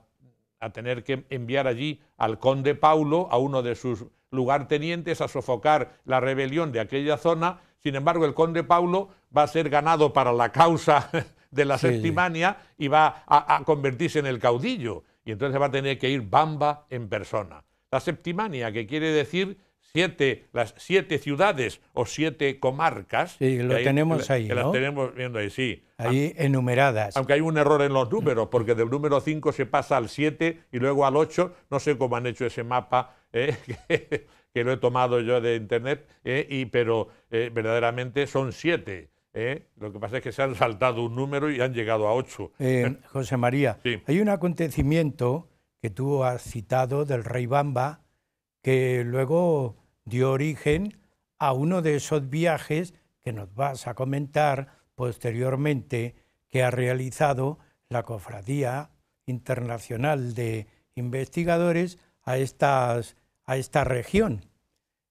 S3: a tener que enviar allí al conde Paulo, a uno de sus lugartenientes, a sofocar la rebelión de aquella zona. Sin embargo, el conde Paulo va a ser ganado para la causa de la Septimania y va a, a, convertirse en el caudillo. Y entonces va a tener que ir Bamba en persona. La Septimania, que quiere decir siete, las siete ciudades o siete comarcas. Sí, lo tenemos ahí. Que las tenemos viendo ahí, sí. Ahí
S1: enumeradas. Aunque
S3: hay un error en los números, porque del número 5 se pasa al 7 y luego al 8. No sé cómo han hecho ese mapa, eh, que, lo he tomado yo de internet, eh, y, pero eh, verdaderamente son 7. Lo que pasa es que se han saltado un número y han llegado a 8.
S1: José María, hay un acontecimiento que tú has citado del rey Bamba, que luego dio origen a uno de esos viajes que nos vas a comentar posteriormente que ha realizado la Cofradía Internacional de Investigadores a, estas, a esta región.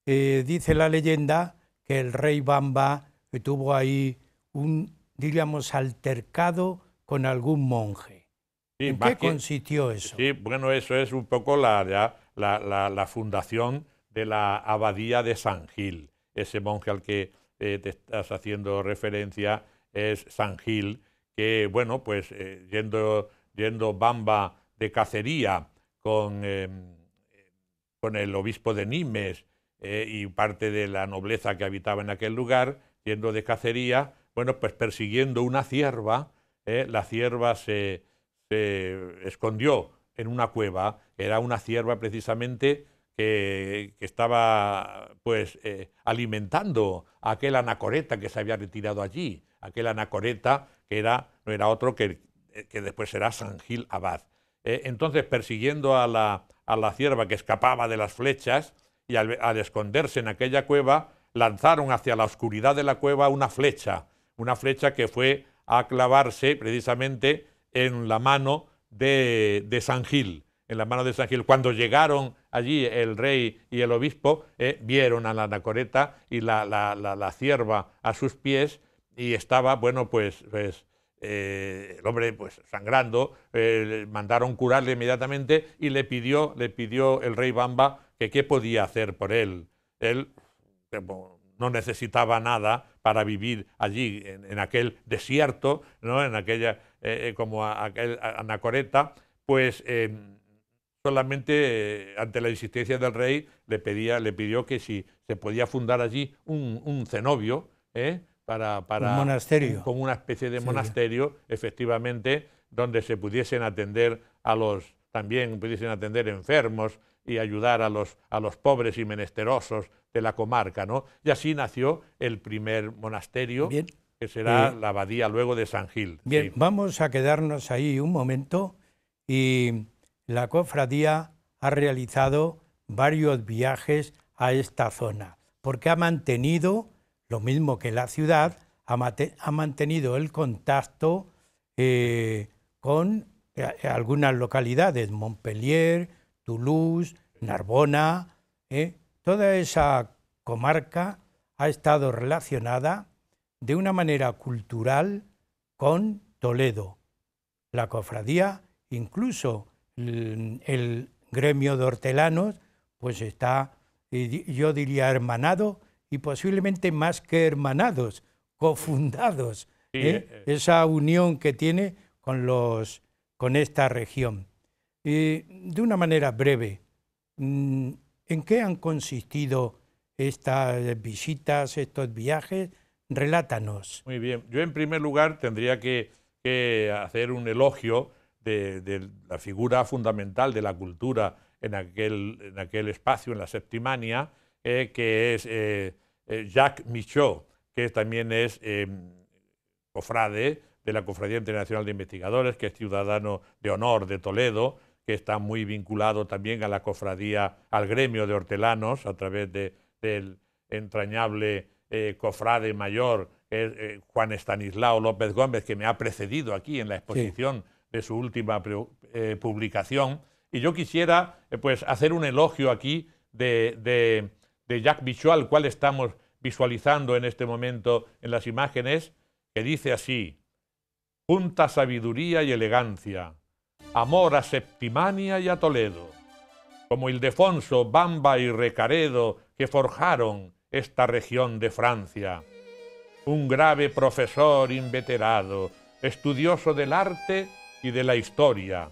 S1: Eh, dice la leyenda que el rey Bamba tuvo ahí un, diríamos, altercado con algún monje. ¿En qué
S3: consistió eso? Sí, bueno, eso es un poco la, la fundación de la abadía de San Gil. Ese monje al que eh, te estás haciendo referencia es San Gil, que, bueno, pues eh, yendo, yendo bamba de cacería con, eh, con el obispo de Nimes y parte de la nobleza que habitaba en aquel lugar, yendo de cacería, bueno, pues persiguiendo una cierva, la cierva se, se escondió en una cueva, era una cierva precisamente eh, que estaba pues eh, alimentando a aquel anacoreta que se había retirado allí, aquel anacoreta que era, no era otro que, eh, que después será San Gil Abad. entonces, persiguiendo a la, a la, cierva que escapaba de las flechas y al, al, esconderse en aquella cueva, lanzaron hacia la oscuridad de la cueva una flecha, una flecha que fue a clavarse precisamente en la mano de, de San Gil en las manos de San Gil. Cuando llegaron allí el rey y el obispo, eh, vieron a la anacoreta y la, la, cierva a sus pies y estaba, bueno, pues, pues eh, el hombre pues sangrando, eh, mandaron curarle inmediatamente y le pidió, le pidió el rey Bamba que qué podía hacer por él. Él no necesitaba nada para vivir allí, en, aquel desierto, ¿no? en aquella, como aquel anacoreta, pues em, solamente eh, ante la insistencia del rey le, pedía, le pidió que si se podía fundar allí un, cenobio, ¿eh? para, un monasterio. como una especie de monasterio, efectivamente, donde se pudiesen atender a los, también pudiesen atender enfermos y ayudar a los, a los pobres y menesterosos de la comarca. ¿no? Y así nació el primer monasterio. que será eh, la abadía luego de San Gil.
S1: Bien, vamos a quedarnos ahí un momento y la cofradía ha realizado varios viajes a esta zona, porque ha mantenido, lo mismo que la ciudad, ha, mantenido el contacto eh, con eh, algunas localidades, Montpellier, Toulouse, Narbona, eh. toda esa comarca ha estado relacionada de una manera cultural con Toledo. La cofradía incluso Mm, el gremio de hortelanos pues está, yo diría, hermanado y posiblemente más que hermanados, cofundados, ¿eh? Eh, eh. esa unión que tiene con, los, con esta región. y de una manera breve, mm, ¿en qué han consistido estas visitas, estos viajes? Relátanos.
S3: Muy bien, yo en primer lugar tendría que hacer un elogio de, la figura fundamental de la cultura en aquel, en aquel espacio, en la Septimania, eh, que es eh, eh, Jacques Michaud, que también es cofrade de la Cofradía Internacional de Investigadores, que es ciudadano de honor de Toledo, que está muy vinculado también a la cofradía, al gremio de hortelanos, a través del entrañable cofrade mayor, Juan Estanislao López Gómez, que me ha precedido aquí en la exposición de su última eh, publicación. Y yo quisiera eh, pues, hacer un elogio aquí de, de, de al cual estamos visualizando en este momento en las imágenes, que dice así, junta sabiduría y elegancia, amor a Septimania y a Toledo, como Ildefonso, Bamba y Recaredo que forjaron esta región de Francia. Un grave profesor inveterado, estudioso del arte y de la historia.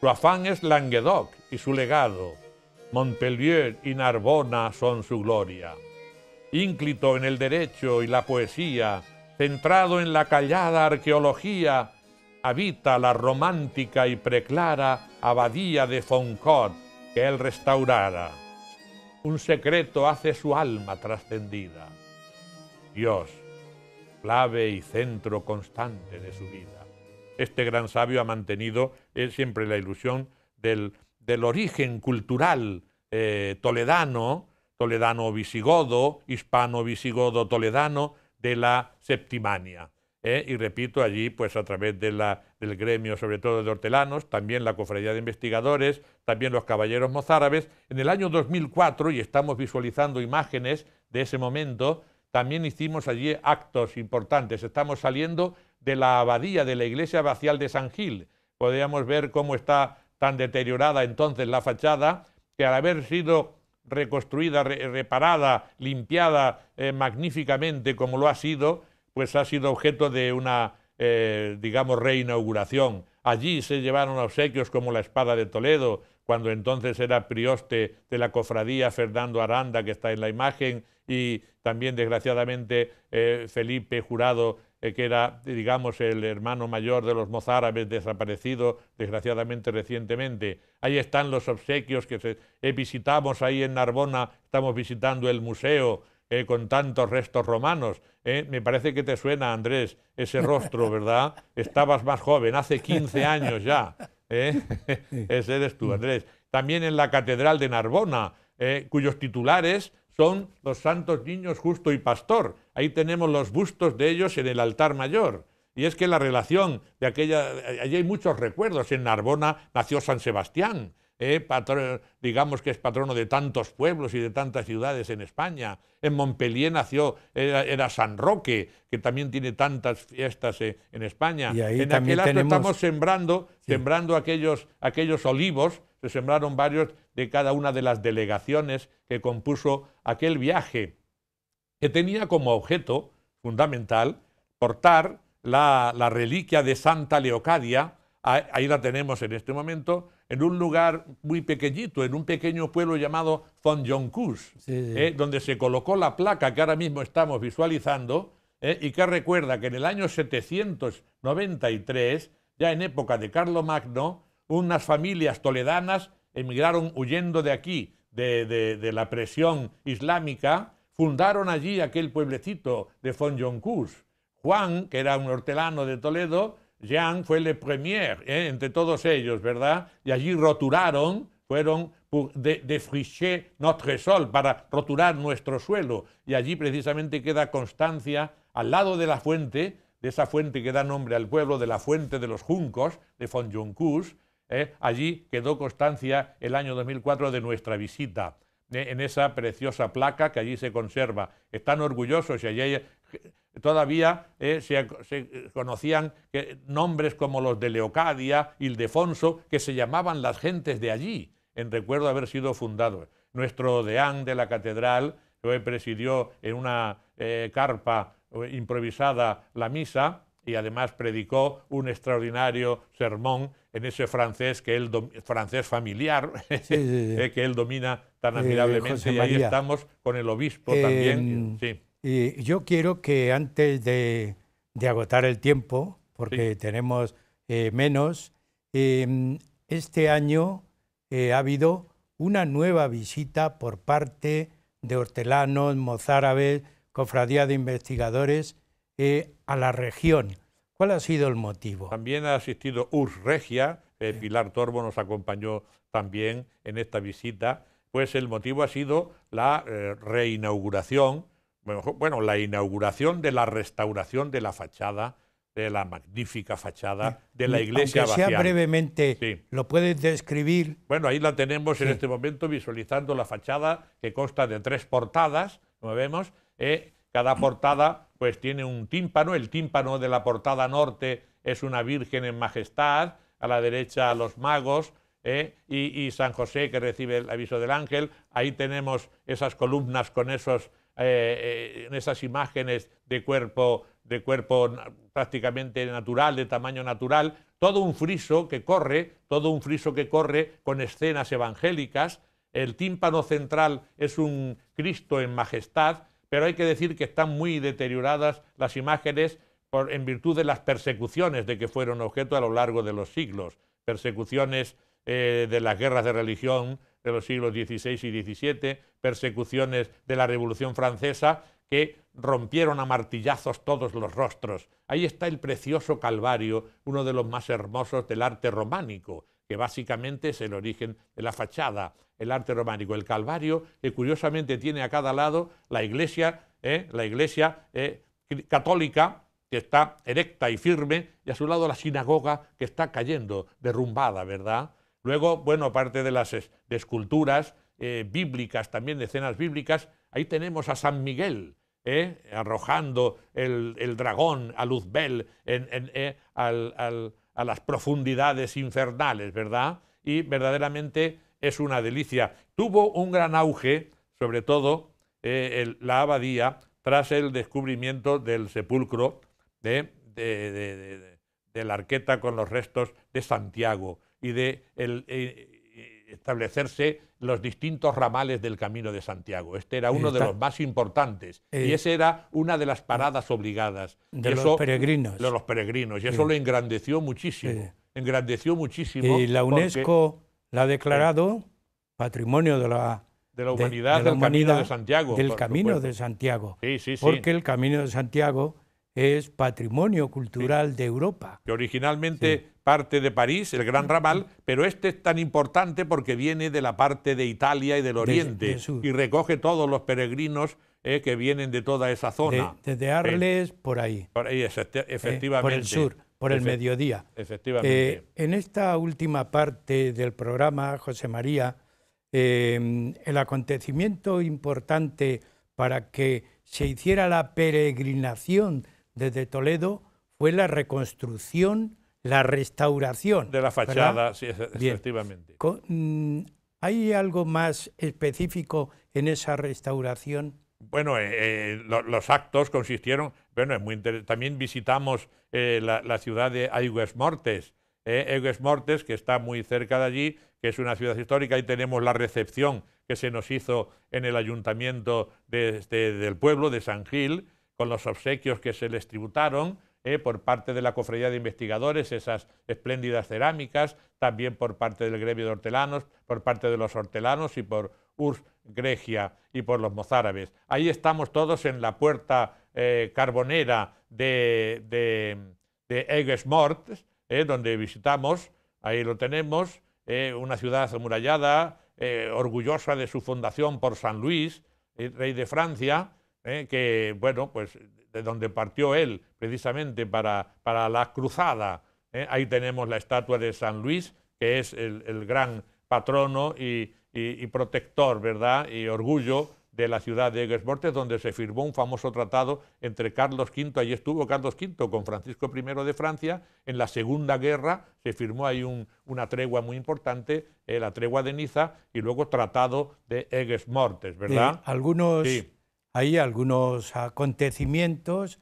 S3: Su afán es Languedoc y su legado. Montpellier y Narbona son su gloria. Ínclito en el derecho y la poesía, centrado en la callada arqueología, habita la romántica y preclara abadía de Foncot que él restaurara. Un secreto hace su alma trascendida. Dios, clave y centro constante de su vida este gran sabio ha mantenido eh, siempre la ilusión del, origen cultural eh, toledano, toledano visigodo, hispano visigodo toledano de la Septimania. ¿eh? Y repito, allí, pues a través del gremio, sobre todo de hortelanos, también la cofradía de investigadores, también los caballeros mozárabes, en el año 2004, y estamos visualizando imágenes de ese momento, también hicimos allí actos importantes. Estamos saliendo de la abadía de la iglesia abacial de San Gil. Podríamos ver cómo está tan deteriorada entonces la fachada, que al haber sido reconstruida, reparada, limpiada eh, magníficamente como lo ha sido, pues ha sido objeto de una, eh, digamos, reinauguración. Allí se llevaron obsequios como la espada de Toledo, cuando entonces era prioste de la cofradía Fernando Aranda, que está en la imagen, y también desgraciadamente eh, Felipe Jurado eh, que era, digamos, el hermano mayor de los mozárabes desaparecido, desgraciadamente, recientemente. Ahí están los obsequios que eh, visitamos ahí en Narbona, estamos visitando el museo eh, con tantos restos romanos. Me parece que te suena, Andrés, ese rostro, ¿verdad? Estabas más joven, hace 15 años ya. ese eres tú, Andrés. También en la Catedral de Narbona, cuyos titulares son los santos niños justo y pastor. Ahí tenemos los bustos de ellos en el altar mayor. Y es que la relación de aquella... Allí hay muchos recuerdos. En Narbona nació San Sebastián, eh, digamos que es patrono de tantos pueblos y de tantas ciudades en España. En Montpellier nació, era, San Roque, que también tiene tantas fiestas eh, en España. Y ahí en aquel tenemos... estamos sembrando, sembrando aquellos, aquellos olivos se sembraron varios de cada una de las delegaciones que compuso aquel viaje, que tenía como objeto fundamental portar la, reliquia de Santa Leocadia, ahí la tenemos en este momento, en un lugar muy pequeñito, en un pequeño pueblo llamado Fonjoncús, ¿eh? donde se colocó la placa que ahora mismo estamos visualizando ¿eh? y que recuerda que en el año 793, ya en época de Carlomagno. Magno, unas familias toledanas emigraron huyendo de aquí, de, la presión islámica, fundaron allí aquel pueblecito de Fonjoncus. Juan, que era un hortelano de Toledo, Jean fue el premier eh, entre todos ellos, ¿verdad? Y allí roturaron, fueron de, de notre sol, para roturar nuestro suelo. Y allí precisamente queda constancia, al lado de la fuente, de esa fuente que da nombre al pueblo, de la fuente de los juncos, de Fonjoncus, ¿eh? allí quedó constancia el año 2004 de nuestra visita, ¿eh? en esa preciosa placa que allí se conserva. Están orgullosos y allí eh, todavía se, conocían nombres como los de Leocadia, Ildefonso, que se llamaban las gentes de allí, en recuerdo de haber sido fundados. Nuestro deán de la catedral presidió en una carpa improvisada la misa y además predicó un extraordinario sermón en ese francés que él francés familiar eh, que él domina tan eh, admirablemente y ahí estamos con el obispo también.
S1: Y yo quiero que antes de, agotar el tiempo, porque tenemos eh, menos, em, este año ha habido una nueva visita por parte de hortelanos, mozárabes, cofradía de investigadores eh, a la región. ¿Cuál ha sido el motivo?
S3: También ha asistido Urs Regia, eh, Pilar Torbo nos acompañó también en esta visita, pues el motivo ha sido la eh, reinauguración, bueno, la inauguración de la restauración de la fachada, de la magnífica fachada de la iglesia Aunque sea
S1: brevemente, ¿lo puedes describir? Bueno, ahí la tenemos
S3: en este momento visualizando la fachada que consta de tres portadas, como vemos, eh, cada portada pues tiene un tímpano, el tímpano de la portada norte es una Virgen en Majestad, a la derecha los magos ¿eh? y, San José que recibe el aviso del ángel. Ahí tenemos esas columnas con esos, eh, eh, esas imágenes de cuerpo, de cuerpo prácticamente natural, de tamaño natural. Todo un friso que corre, todo un friso que corre con escenas evangélicas. El tímpano central es un Cristo en majestad pero hay que decir que están muy deterioradas las imágenes en virtud de las persecuciones de que fueron objeto a lo largo de los siglos, persecuciones eh, de las guerras de religión de los siglos XVI y XVII, persecuciones de la Revolución Francesa, que rompieron a martillazos todos los rostros. Ahí está el precioso Calvario, uno de los más hermosos del arte románico, que básicamente es el origen de la fachada, el arte románico, el Calvario, que curiosamente tiene a cada lado la iglesia, ¿eh? la iglesia eh, católica, que está erecta y firme, y a su lado la sinagoga, que está cayendo, derrumbada, ¿verdad? Luego, bueno, aparte de las esculturas eh, bíblicas, también de escenas bíblicas, ahí tenemos a San Miguel, arrojando el, dragón a Luzbel, en, al a las profundidades infernales, ¿verdad? Y verdaderamente es una delicia. Tuvo un gran auge, sobre todo eh, la abadía, tras el descubrimiento del sepulcro de, de, la arqueta con los restos de Santiago y de el, eh, establecerse los distintos ramales del Camino de Santiago. Este era uno de los más importantes y eh, esa era una de las paradas obligadas. De los peregrinos. De los peregrinos. Y eso lo engrandeció muchísimo. Engrandeció muchísimo. Y la UNESCO
S1: la ha declarado patrimonio de la, de la humanidad, del Camino de Santiago. Del Camino de Santiago. Porque el Camino de Santiago es patrimonio cultural de Europa. Que
S3: originalmente parte de París, el gran ah, ramal, ah. pero este es tan importante porque viene de la parte de Italia y del Oriente y recoge todos los peregrinos eh, que vienen de toda esa zona. desde Arles, eh, por ahí. Por ahí, efectivamente. Eh, por el sur, por el mediodía. Efectivamente.
S1: en esta última parte del programa, José María, el acontecimiento importante para que se hiciera la peregrinación desde Toledo fue la reconstrucción la restauración. De la fachada, efectivamente. Mm, ¿Hay algo más específico en esa restauración? Bueno, eh, eh,
S3: los actos consistieron, bueno, También visitamos eh, la, ciudad de Aigues Mortes, Mortes, que está muy cerca de allí, que es una ciudad histórica, y tenemos la recepción que se nos hizo en el ayuntamiento este, del pueblo de San Gil, con los obsequios que se les tributaron, eh, por parte de la Cofradía de Investigadores, esas espléndidas cerámicas, también por parte del gremio de hortelanos, por parte de los hortelanos y por Urs Grecia y por los mozárabes. Ahí estamos todos en la puerta eh, carbonera de, de, de Egesmort, eh, donde visitamos, ahí lo tenemos, una ciudad amurallada, orgullosa de su fundación por San Luis, rey de Francia, que, bueno, pues de eh, donde partió él precisamente para, para la cruzada. ¿eh? Ahí tenemos la estatua de San Luis, que es el, gran patrono y, protector, ¿verdad? Y orgullo de la ciudad de Egesmortes, donde se firmó un famoso tratado entre Carlos V, allí estuvo Carlos V con Francisco I de Francia, en la Segunda Guerra se firmó ahí una tregua muy importante, eh, la tregua de Niza, y luego tratado de Egesmortes, ¿verdad?
S1: algunos hay algunos acontecimientos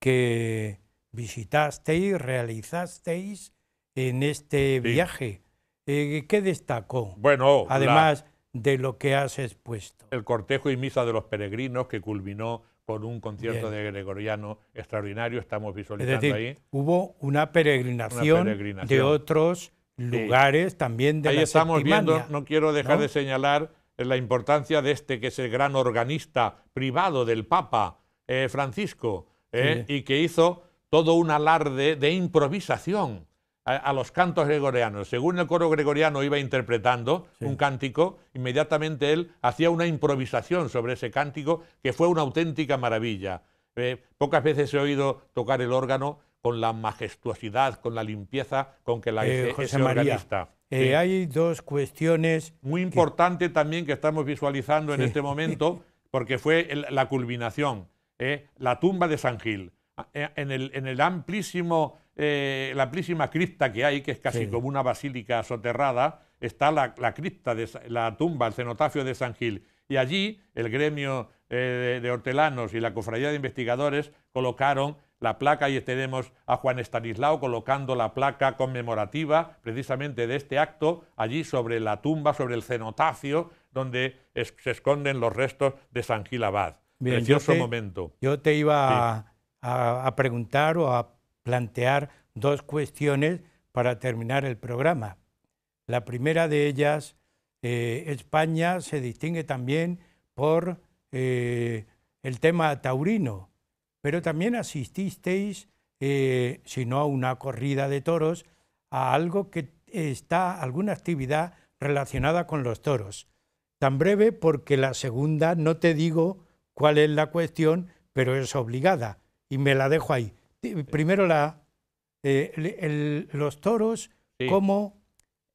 S1: que visitasteis, realizasteis en este viaje. Eh, ¿Qué destacó? Bueno, además de lo que has expuesto.
S3: El cortejo y misa de los peregrinos que culminó con un concierto de gregoriano extraordinario, estamos visualizando ahí.
S1: Hubo una peregrinación, de otros lugares también de Ahí estamos viendo,
S3: no quiero dejar de señalar la importancia de este que es el gran organista privado del Papa eh, Francisco eh, y que hizo todo un alarde de improvisación a, los cantos gregorianos. Según el coro gregoriano iba interpretando un cántico, inmediatamente él hacía una improvisación sobre ese cántico que fue una auténtica maravilla. Eh, pocas veces he oído tocar el órgano con la majestuosidad, con la limpieza con que la ese, organista. Eh,
S1: hay dos cuestiones. Muy
S3: importante también que estamos visualizando en este momento, porque fue la culminación, eh, la tumba de San Gil. Ah, eh, en el, amplísimo, la amplísima cripta que hay, que es casi como una basílica soterrada, está la, cripta, de, la tumba, el cenotafio de San Gil. Y allí el gremio de hortelanos y la cofradía de investigadores colocaron la placa y tenemos a Juan Estanislao colocando la placa conmemorativa precisamente de este acto allí sobre la tumba, sobre el cenotafio donde se esconden los restos de San Gil Abad. Precioso yo te, momento. Yo te iba
S1: a, preguntar o a plantear dos cuestiones para terminar el programa. La primera de ellas, eh, España se distingue también por eh, el tema taurino pero también asististeis, eh, si no a una corrida de toros, a algo que está, alguna actividad relacionada con los toros. Tan breve porque la segunda no te digo cuál es la cuestión, pero es obligada y me la dejo ahí. Primero la, eh, los toros como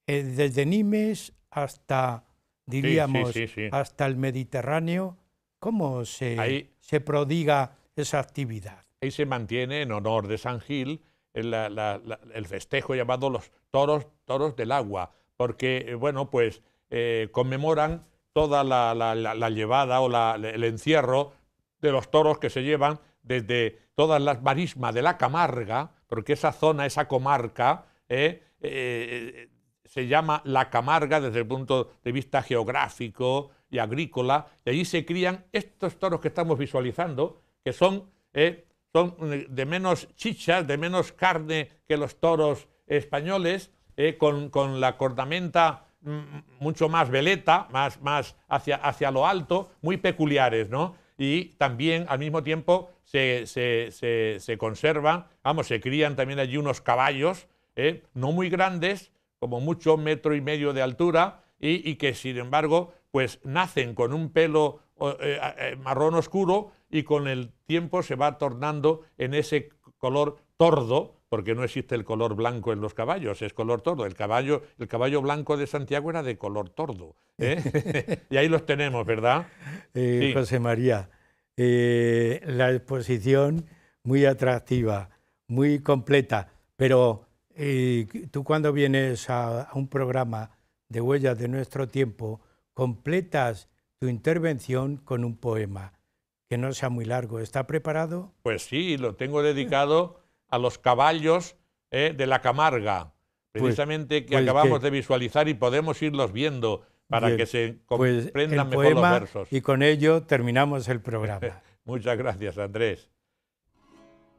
S1: eh, desde Nimes hasta, diríamos, hasta el Mediterráneo, ¿cómo se prodiga esa actividad.
S3: Ahí se mantiene en honor de San Gil eh, el festejo llamado los toros, toros del agua, porque, eh, bueno, pues eh, conmemoran toda la, llevada o el encierro de los toros que se llevan desde todas las marismas de la Camarga, porque esa zona, esa comarca, se llama la Camarga desde el punto de vista geográfico y agrícola, y allí se crían estos toros que estamos visualizando, que son, eh, son eh, de menos chichas de menos carne que los toros españoles, eh, con, la cortamenta mm, mm, mucho más veleta, más, hacia, lo alto, muy peculiares, ¿no? Y también al mismo tiempo se, conservan, vamos, se crían también allí unos caballos, no muy grandes, como mucho metro y medio de altura, y, que sin embargo, pues nacen con un pelo marrón oscuro y con el tiempo se va tornando en ese color tordo, porque no existe el color blanco en los caballos, es color tordo. El caballo, el caballo blanco de Santiago era de color tordo.
S1: ¿eh?
S3: y ahí los tenemos, ¿verdad? Eh, José
S1: María, eh, la exposición muy atractiva, muy completa, pero tú cuando vienes a un programa de Huellas de Nuestro Tiempo, completas tu intervención con un poema que no sea muy largo. ¿Está preparado?
S3: Pues sí, lo tengo dedicado a los caballos eh, de la Camarga, pues, precisamente que pues acabamos de visualizar y podemos irlos viendo para que se pues, comprendan mejor los versos. Y
S1: con ello terminamos el programa.
S3: Muchas gracias, Andrés.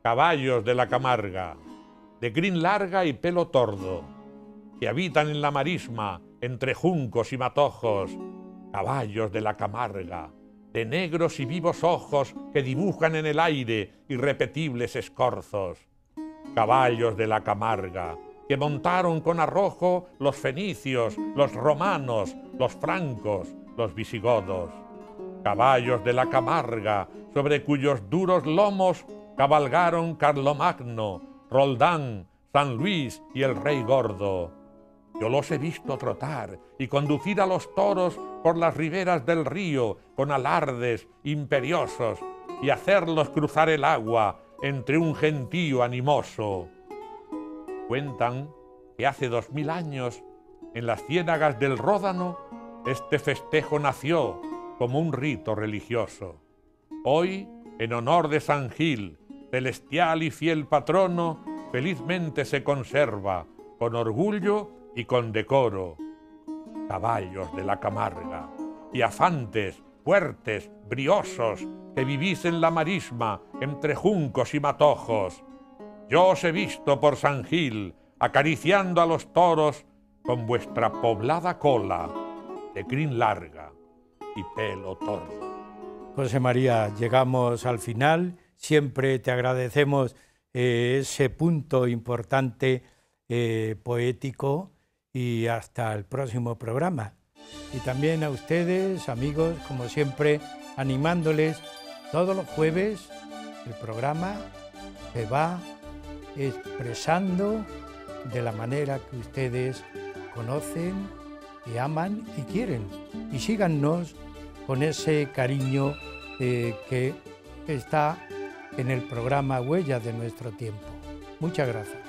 S3: Caballos de la Camarga, de crin larga y pelo tordo, que habitan en la marisma, entre juncos y matojos, caballos de la Camarga de negros y vivos ojos que dibujan en el aire irrepetibles escorzos, caballos de la Camarga, que montaron con arrojo los fenicios, los romanos, los francos, los visigodos, caballos de la Camarga, sobre cuyos duros lomos cabalgaron Carlomagno, Roldán, San Luis y el Rey Gordo yo los he visto trotar y conducir a los toros por las riberas del río con alardes imperiosos y hacerlos cruzar el agua entre un gentío animoso. Cuentan que hace dos mil años, en las ciénagas del Ródano, este festejo nació como un rito religioso. Hoy, en honor de San Gil, celestial y fiel patrono, felizmente se conserva con orgullo y con decoro, caballos de la Camarga, y afantes, fuertes, briosos, que vivís en la marisma, entre juncos y matojos. Yo os he visto por San Gil, acariciando a los toros con vuestra poblada cola, de
S1: crin larga y pelo tordo. José María, llegamos al final. Siempre te agradecemos eh, ese punto importante eh, poético y hasta el próximo programa. Y también a ustedes, amigos, como siempre, animándoles todos los jueves el programa se va expresando de la manera que ustedes conocen, y aman y quieren. Y síganos con ese cariño eh, que está en el programa Huellas de nuestro tiempo. Muchas gracias.